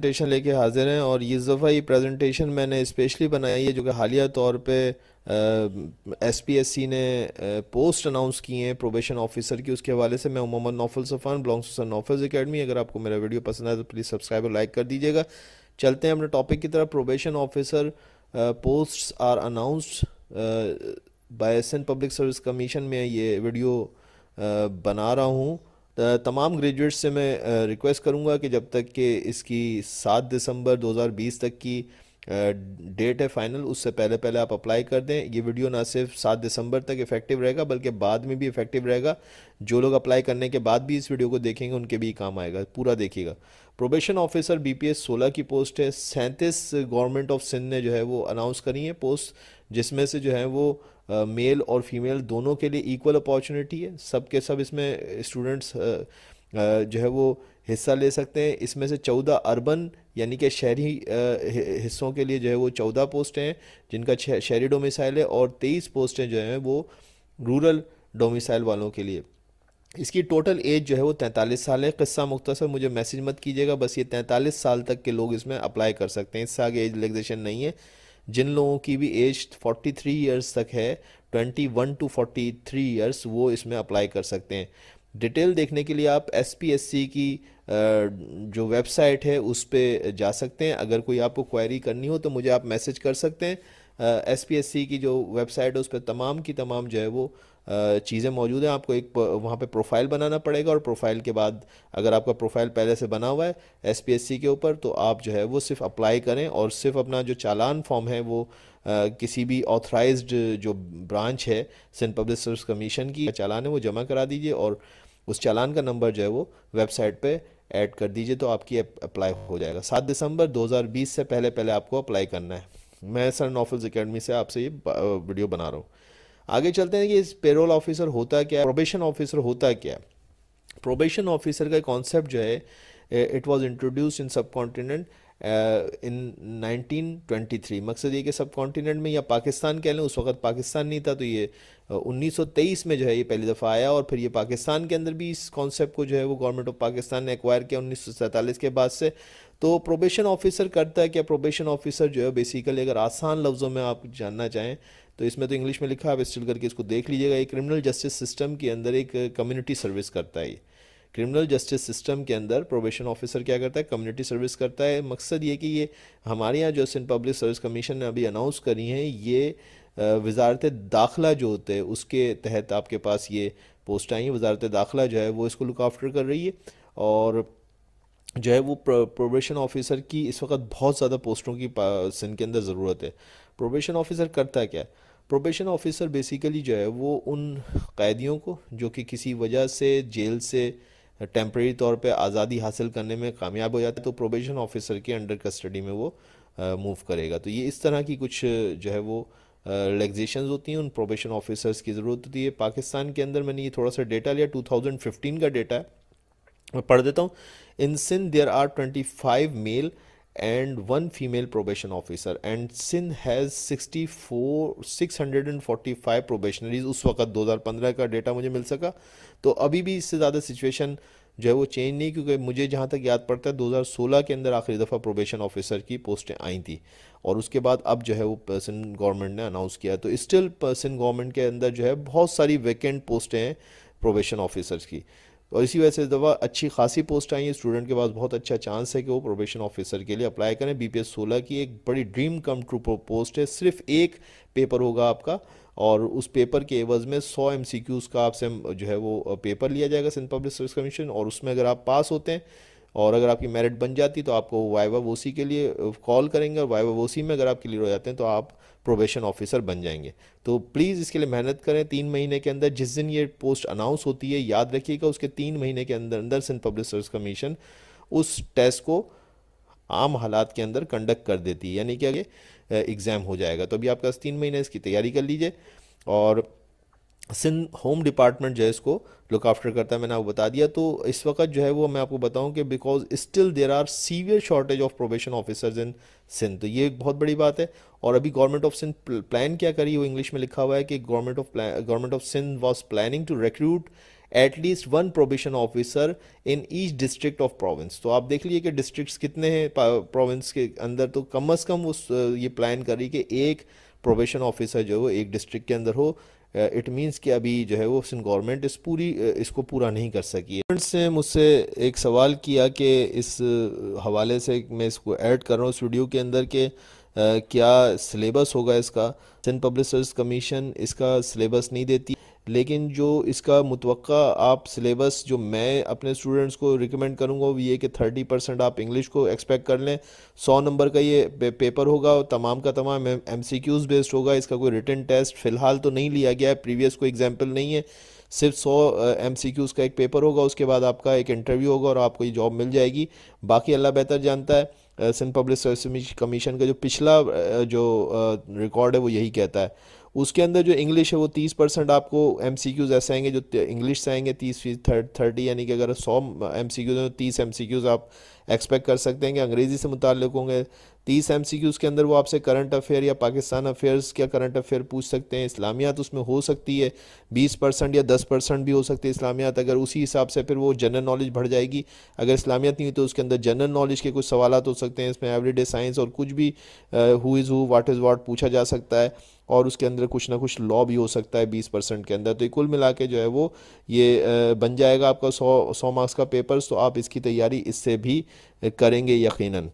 presentation लेके हाजिर हैं और ये दफ़ा ये प्रेजेंटेशन मैंने स्पेशली बनाई है जो कि हालिया तौर पे एस पी एस सी ने पोस्ट अनाउंस किए हैं प्रोबेशन ऑफिसर की उसके हवाले से मैं Mohammad Naufal Safan belongs to sir Naufal's academy अगर आपको मेरा वीडियो पसंद आए तो प्लीज़ सब्सक्राइब और लाइक कर दीजिएगा चलते हैं अपने टॉपिक की तरफ probation officer post are announced by S public service commission में ये वीडियो बना रहा हूँ तमाम ग्रेजुएट्स से मैं रिक्वेस्ट करूँगा कि जब तक कि इसकी सात दिसंबर 2020 तक की डेट है फाइनल उससे पहले पहले आप अप्लाई कर दें ये वीडियो ना सिर्फ सात दिसंबर तक इफेक्टिव रहेगा बल्कि बाद में भी इफेक्टिव रहेगा जो लोग अप्लाई करने के बाद भी इस वीडियो को देखेंगे उनके भी काम आएगा पूरा देखिएगा प्रोबेशन ऑफिसर बी पी की पोस्ट है सैंतीस गवर्नमेंट ऑफ सिंध ने जो है वो अनाउंस करी है पोस्ट जिसमें से जो है वो मेल और फीमेल दोनों के लिए इक्वल अपॉर्चुनिटी है सब के सब इसमें स्टूडेंट्स जो है वो हिस्सा ले सकते हैं इसमें से चौदह अर्बन यानी कि शहरी हिस्सों के लिए जो है वो चौदह पोस्ट हैं जिनका शहरी डोमिसाइल है और तेईस पोस्टें जो हैं वो रूरल डोमिसाइल वालों के लिए इसकी टोटल एज जो है वो तैंतालीस साल है किस्सा मुख्तसर मुझे मैसेज मत कीजिएगा बस ये तैंतालीस साल तक के लोग इसमें अप्लाई कर सकते हैं इससे आगे एज रिलेक्सेशन नहीं है जिन लोगों की भी एज 43 इयर्स तक है 21 टू 43 इयर्स वो इसमें अप्लाई कर सकते हैं डिटेल देखने के लिए आप एस की जो वेबसाइट है उस पर जा सकते हैं अगर कोई आपको क्वायरी करनी हो तो मुझे आप मैसेज कर सकते हैं एस की जो वेबसाइट है उस पर तमाम की तमाम जो है वो चीज़ें मौजूद हैं आपको एक वहाँ पे प्रोफाइल बनाना पड़ेगा और प्रोफाइल के बाद अगर आपका प्रोफाइल पहले से बना हुआ है एसपीएससी के ऊपर तो आप जो है वो सिर्फ अप्लाई करें और सिर्फ अपना जो चालान फॉर्म है वो किसी भी ऑथराइज्ड जो ब्रांच है सिंध पब्लिक सर्विस कमीशन की चालान है वो जमा करा दीजिए और उस चालान का नंबर जो है वो वेबसाइट पर ऐड कर दीजिए तो आपकी अप्लाई हो जाएगा सात दिसंबर 2020 से पहले पहले आपको अप्लाई करना है मैं सर नॉफल्स अकेडमी से आपसे ये वीडियो बना रहा हूँ आगे चलते हैं कि इस पेरोल ऑफिसर होता क्या है प्रोबेशन ऑफिसर होता क्या है प्रोबेशन ऑफिसर का कॉन्सेप्ट जो है it uh, was was in sub subcontinent in uh, 1923 मकसद ये कि सब कॉन्टीनेंट में या पाकिस्तान कह लें उस वक्त पाकिस्तान नहीं था तो ये uh, 1923 में जो है ये पहली दफ़ा आया और फिर ये पाकिस्तान के अंदर भी इस कॉन्सेप्ट को जो है वो गवर्नमेंट ऑफ पाकिस्तान ने एक्वायर किया उन्नीस के बाद से तो प्रोबेशन ऑफिसर करता है क्या प्रोबेशन ऑफिसर जो है बेसिकली अगर आसान लफ्ज़ों में आप जानना चाहें तो इसमें तो इंग्लिश में लिखा आप स्टिल करके इसको देख लीजिएगा ये क्रिमिनल जस्टिस सिस्टम के अंदर एक कम्युनिटी सर्विस करता है ये क्रिमिनल जस्टिस सिस्टम के अंदर प्रोबेशन ऑफिसर क्या करता है कम्युनिटी सर्विस करता है मकसद ये कि ये हमारे यहाँ जो सिंध पब्लिक सर्विस कमीशन ने अभी अनाउंस करी हैं ये वजारत दाखिला जो होते हैं उसके तहत आपके पास ये पोस्ट आई हैं वजारत दाखिला जो है वो इसको लुक आफ्टर कर रही है और जो है वो प्रोबेशन ऑफिसर की इस वक्त बहुत ज़्यादा पोस्टों की सिंध के अंदर ज़रूरत है प्रोबेशन ऑफिसर करता क्या है प्रोबेशन ऑफिसर बेसिकली जो है वो उन कैदियों को जो कि किसी वजह से जेल से टेम्प्रेरी तौर पे आज़ादी हासिल करने में कामयाब हो जाते तो प्रोबेशन ऑफिसर के अंडर कस्टडी में वो मूव करेगा तो ये इस तरह की कुछ जो है वो रिलेक्जेशन होती हैं उन प्रोबेशन ऑफिसर्स की ज़रूरत होती है पाकिस्तान के अंदर मैंने ये थोड़ा सा डेटा लिया 2015 का डेटा है मैं पढ़ देता हूँ in Sindh there are 25 male and one female probation officer and Sindh has 64 645 probationers उस वक्त 2015 का डेटा मुझे मिल सका तो अभी भी इससे ज़्यादा सिचुएशन जो है वो चेंज नहीं क्योंकि मुझे जहाँ तक याद पड़ता है 2016 के अंदर आखिरी दफ़ा प्रोबेशन ऑफिसर की पोस्टें आई थी और उसके बाद अब जो है वो पर्सन गवर्नमेंट ने अनाउंस किया तो स्टिल पर्सन गवर्नमेंट के अंदर जो है बहुत सारी वैकेंट पोस्टें हैं प्रोबेशन ऑफिसर्स की और इसी वजह से इस दफ़ा अच्छी खासी पोस्ट आई है स्टूडेंट के पास बहुत अच्छा चांस है कि वो प्रोबेशन ऑफिसर के लिए अप्लाई करें बी पी एस सोलह की एक बड़ी ड्रीम कम ट्रू पोस्ट है सिर्फ एक पेपर होगा आपका और उस पेपर के एवज में 100 एम का आपसे जो है वो पेपर लिया जाएगा सिंध पब्लिक सर्विस कमीशन और उसमें अगर आप पास होते हैं और अगर आपकी मेरिट बन जाती तो आपको वाइवा वोसी के लिए कॉल करेंगे और वाइवा वोसी में अगर आप क्लियर हो जाते हैं तो आप प्रोबेशन ऑफिसर बन जाएंगे तो प्लीज़ इसके लिए मेहनत करें तीन महीने के अंदर जिस दिन ये पोस्ट अनाउंस होती है याद रखिएगा उसके तीन महीने के अंदर अंदर सिंध सर्विस कमीशन उस टेस्ट को आम हालात के अंदर कंडक्ट कर देती है यानी कि आगे एग्ज़ाम हो जाएगा तो अभी आपका तीन महीने इसकी तैयारी कर लीजिए और सिंध होम डिपार्टमेंट जो है इसको लुक आफ्टर करता है मैंने आपको बता दिया तो इस वक्त जो है वो मैं आपको बताऊं कि because still there are severe shortage of probation officers in Sindh तो ये एक बहुत बड़ी बात है और अभी गवर्नमेंट ऑफ सिंध प्लान क्या करी वो इंग्लिश में लिखा हुआ है कि government of government of Sindh was planning to recruit at least one probation officer in each district of province तो आप देख लीजिए कि डिस्ट्रिक्ट कितने हैं प्रोविंस के अंदर तो कम अज़ कम उस ये प्लान करी कि एक प्रोबेशन ऑफिसर जो है वो एक डिस्ट्रिक्ट के अंदर हो इट uh, मींस कि अभी जो है वो सिंध गवर्नमेंट इस पूरी uh, इसको पूरा नहीं कर सकी है फ्रेंड्स ने मुझसे एक सवाल किया कि इस uh, हवाले से मैं इसको ऐड कर रहा हूँ स्टूडियो के अंदर के क्या सिलेबस होगा इसका सिंध पब्लिक सर्विस कमीशन इसका सिलेबस नहीं देती लेकिन जो इसका मुतव आप सिलेबस जो मैं अपने स्टूडेंट्स को रिकमेंड करूँगा वो ये कि थर्टी परसेंट आप इंग्लिश को एक्सपेक्ट कर लें सौ नंबर का ये पे, पेपर होगा और तमाम का तमाम एम सी क्यूज़ बेस्ड होगा इसका कोई रिटर्न टेस्ट फ़िलहाल तो नहीं लिया गया है प्रीवियस कोई एग्जाम्पल नहीं है सिर्फ सौ एम सी क्यूज़ का एक पेपर होगा उसके बाद आपका एक इंटरव्यू होगा और आपको ये जॉब मिल जाएगी बाकी अल्लाह बेहतर जानता है सिंध पब्लिक सर्विस कमीशन का जो पिछला जो रिकॉर्ड है वो यही कहता है उसके अंदर जो इंग्लिश है वो तीस परसेंट आपको एम सी क्यूज़ ऐसे आएंगे जो इंग्लिश से आएंगे तीस फीस थर्टी यानी कि अगर सौ एम सी क्यूज़ हैं तो तीस एम सी क्यूज़ आप एक्सपेक्ट कर सकते हैं कि अंग्रेज़ी से मुतल होंगे तीस एम सी क्यूज़ के अंदर वो आपसे करंट अफेयर या पाकिस्तान अफेयर्स क्या करंट अफेयर पूछ सकते हैं इस्लामियात उसमें हो सकती है बीस परसेंट या दस परसेंट भी हो सकती है इस्लामियात अगर उसी हिसाब से फिर वो जनरल नॉलेज बढ़ जाएगी अगर इस्लामियात नहीं तो उसके अंदर जनरल नॉलेज के कुछ सवाल हो सकते हैं इसमें डे साइंस और कुछ भी who is who what is what पूछा जा सकता है और उसके अंदर कुछ ना कुछ लॉ भी हो सकता है बीस परसेंट के अंदर तो कुल मिला के जो है वो ये बन जाएगा आपका सौ सौ मार्क्स का पेपर्स तो आप इसकी तैयारी इससे भी करेंगे यकीनन